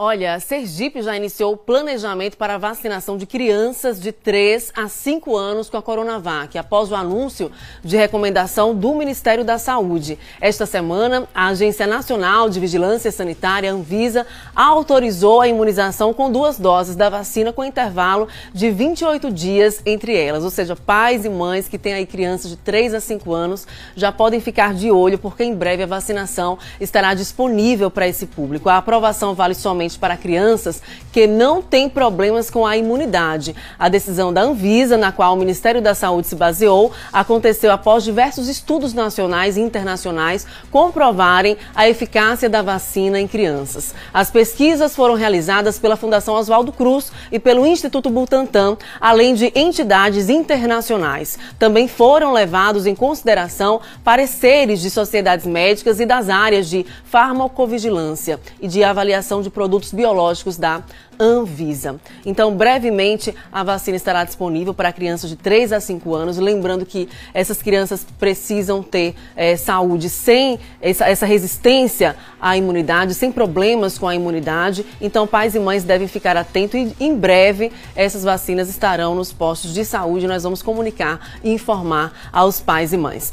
Olha, Sergipe já iniciou o planejamento para a vacinação de crianças de 3 a 5 anos com a Coronavac, após o anúncio de recomendação do Ministério da Saúde. Esta semana, a Agência Nacional de Vigilância Sanitária, Anvisa, autorizou a imunização com duas doses da vacina com intervalo de 28 dias entre elas. Ou seja, pais e mães que têm aí crianças de 3 a 5 anos já podem ficar de olho, porque em breve a vacinação estará disponível para esse público. A aprovação vale somente principalmente para crianças que não têm problemas com a imunidade. A decisão da Anvisa, na qual o Ministério da Saúde se baseou, aconteceu após diversos estudos nacionais e internacionais comprovarem a eficácia da vacina em crianças. As pesquisas foram realizadas pela Fundação Oswaldo Cruz e pelo Instituto Butantan, além de entidades internacionais. Também foram levados em consideração pareceres de sociedades médicas e das áreas de farmacovigilância e de avaliação de produtos produtos biológicos da Anvisa. Então, brevemente, a vacina estará disponível para crianças de 3 a 5 anos. Lembrando que essas crianças precisam ter é, saúde sem essa, essa, resistência à imunidade, sem problemas com a imunidade. Então, pais e mães devem ficar atentos e em breve essas vacinas estarão nos postos de saúde. Nós vamos comunicar e informar aos pais e mães.